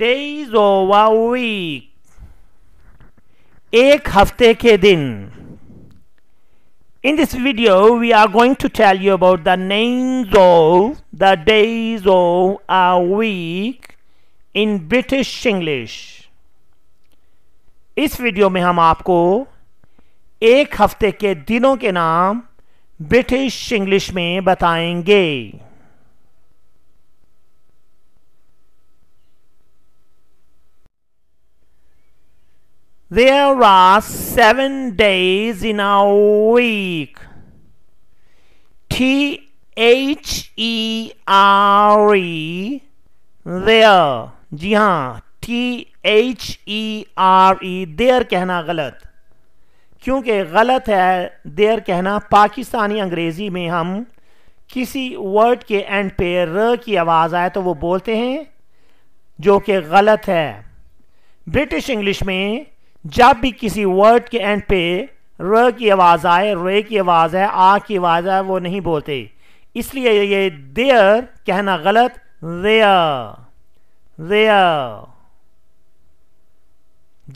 Days week एक हफ्ते के दिन in this video we are going to tell you about the names of the days of a week in British English इस video में हम आपको एक हफ्ते के दिनों के नाम ब्रिटिश इंग्लिश में बताएंगे There are seven days in a week. T H E R E there जी हाँ T H E R E There कहना गलत क्योंकि गलत है देर कहना पाकिस्तानी अंग्रेज़ी में हम किसी वर्ड के एंड पे र की आवाज़ आए तो वो बोलते हैं जो कि गलत है ब्रिटिश इंग्लिश में जब भी किसी वर्ड के एंड पे र की आवाज़ आए रे की आवाज़ आए आ की आवाज़ आए वो नहीं बोलते इसलिए ये देयर कहना गलत रेयर रेयर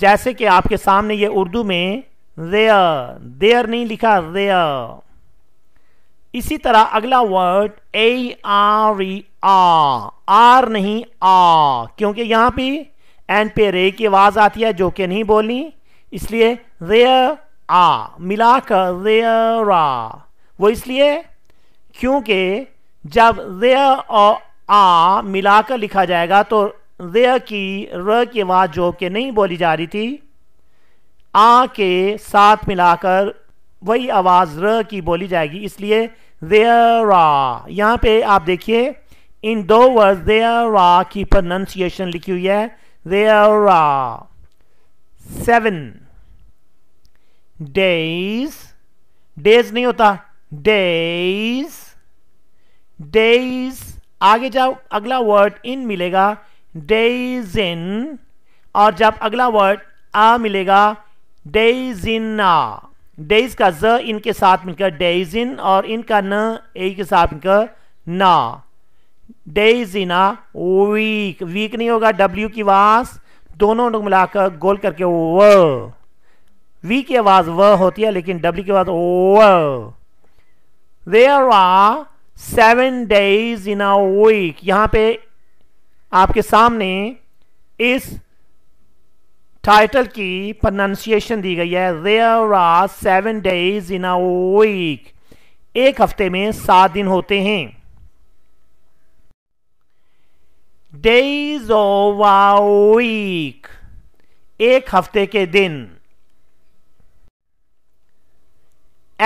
जैसे कि आपके सामने ये उर्दू में रेयर देयर नहीं लिखा रेयर इसी तरह अगला वर्ड ए आर ई आ आर नहीं आ क्योंकि यहाँ पे एंड पे रे की आवाज़ आती है जो कि नहीं बोलनी इसलिए रे आ मिलाकर रे रा वो इसलिए क्योंकि जब रे और आ मिलाकर लिखा जाएगा तो रे की र की आवाज़ जो कि नहीं बोली जा रही थी आ के साथ मिलाकर वही आवाज़ र की बोली जाएगी इसलिए रेयर रा यहाँ पे आप देखिए इन दो वर्ड रेयर आ की प्रोनंसिएशन लिखी हुई है there are seven days days नहीं होता days days आगे जाओ अगला वर्ड इन मिलेगा days in और जब अगला वर्ड आ मिलेगा days in आ days का ज इनके साथ मिलकर days in और इनका न ए के साथ मिलकर ना days in a week week नहीं होगा डब्ल्यू की आवाज दोनों मिलाकर गोल करके व वी की आवाज व होती है लेकिन डब्ल्यू की आवाज व there are seven days in a week यहां पे आपके सामने इस टाइटल की प्रोनाउंसिएशन दी गई है there are seven days in a week एक हफ्ते में सात दिन होते हैं डेज वीक एक हफ्ते के दिन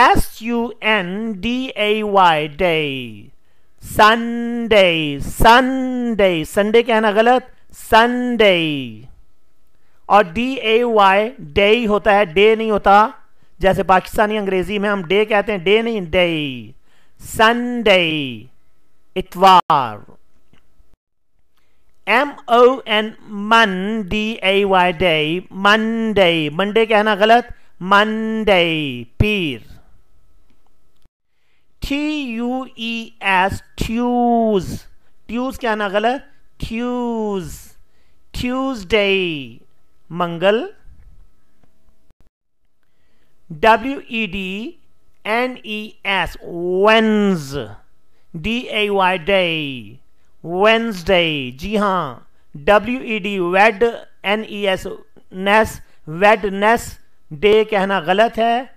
S U N D A Y day Sunday Sunday Sunday कहना गलत संडे और डी ए वाई डे होता है डे नहीं होता जैसे पाकिस्तानी अंग्रेजी में हम डे कहते हैं डे नहीं डे संडे इतवार M O N Mon D A Y day Monday Monday कहना गलत मंडे पीर T U E S Tues Tues कहना गलत ट्यूज ट्यूजडे मंगल W E D N E S Wednes D A Y day Wednesday जी हाँ W E D Wed N E S ness Wednesday कहना गलत है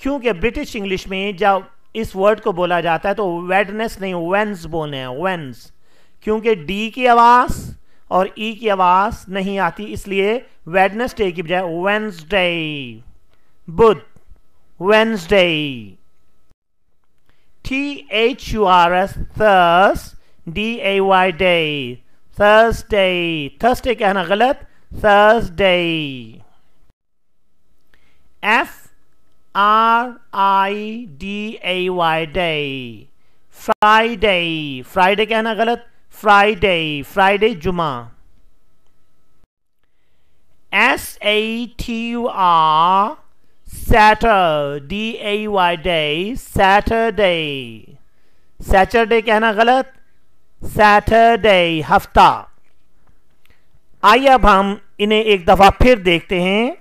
क्योंकि ब्रिटिश इंग्लिश में जब इस वर्ड को बोला जाता है तो वेडनेस नहीं वेंस बोले हैं वेंस क्योंकि डी की आवाज़ और ई e की आवाज़ नहीं आती इसलिए वेडनेस डे की बजाय वेंसडे बुध Wednesday T H U R S Thurs D A Y day Thursday Thursday कहना गलत Thursday F R I D A Y day Friday Friday कहना गलत फ्राइडे फ्राइडे जुमा S A T U R Satur D A Y day Saturday Saturday कहना गलत Saturday हफ्ता आइए अब हम इन्हें एक दफा फिर देखते हैं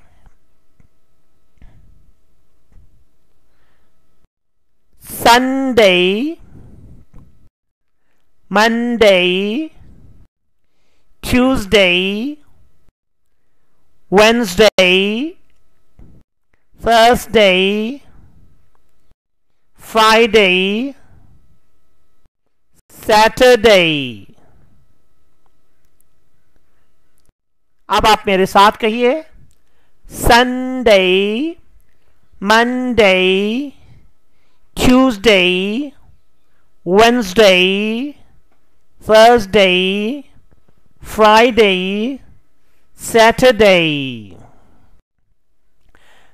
Sunday Monday Tuesday Wednesday Thursday Friday Saturday अब आप मेरे साथ कहिए Sunday Monday Tuesday Wednesday Thursday Friday Saturday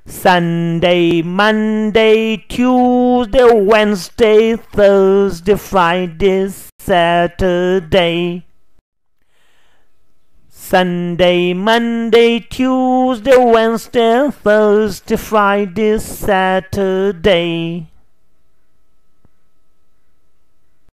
Sunday, Monday, Tuesday, Wednesday, Thursday, Friday, Saturday. Sunday, Monday, Tuesday, Wednesday, Thursday, Friday, Saturday.